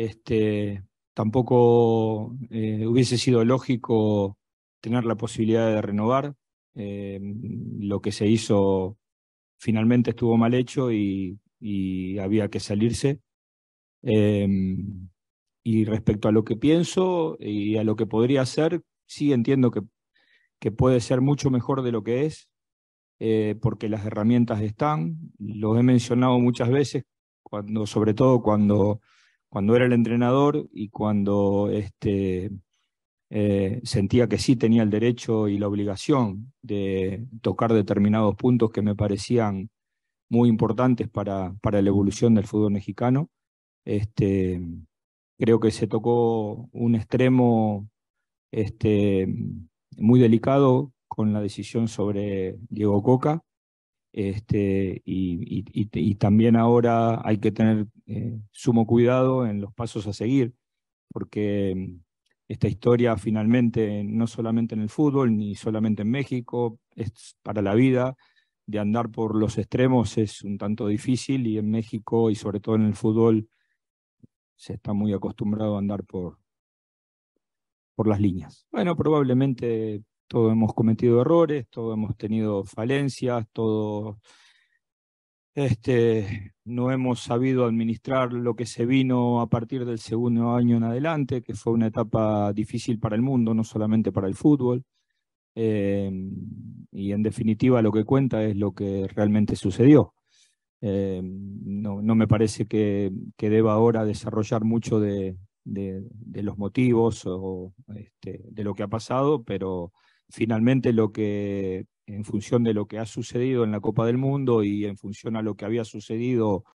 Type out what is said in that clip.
Este, tampoco eh, hubiese sido lógico tener la posibilidad de renovar. Eh, lo que se hizo finalmente estuvo mal hecho y, había que salirse. Em, y respecto a lo que pienso y a lo que podría ser, sí entiendo que, que puede ser mucho mejor de lo que es, eh, porque las herramientas están. Lo he mencionado muchas veces, cuando, sobre todo cuando cuando era el entrenador y cuando este, eh, sentía que sí tenía el derecho y la obligación de tocar determinados puntos que me parecían muy importantes para, para la evolución del fútbol mexicano. Este, creo que se tocó un extremo este, muy delicado con la decisión sobre Diego Coca. Este, y, también ahora hay que tener eh, sumo cuidado en los pasos a seguir, porque mm, esta historia finalmente, no solamente en el fútbol, ni solamente en México, es para la vida, de andar por los extremos es un tanto difícil y en México y sobre todo en el fútbol se está muy acostumbrado a andar por, por las líneas. Bueno, probablemente todos hemos cometido errores, todos hemos tenido falencias, todos este, no hemos sabido administrar lo que se vino a partir del segundo año en adelante, que fue una etapa difícil para el mundo, no solamente para el fútbol. Em, y en definitiva lo que cuenta es lo que realmente sucedió. Em, no, no, me parece que, que, deba ahora desarrollar mucho de, de, los motivos o este, de lo que ha pasado, pero finalmente lo que, en función de lo que ha sucedido en la Copa del Mundo y en función a lo que había sucedido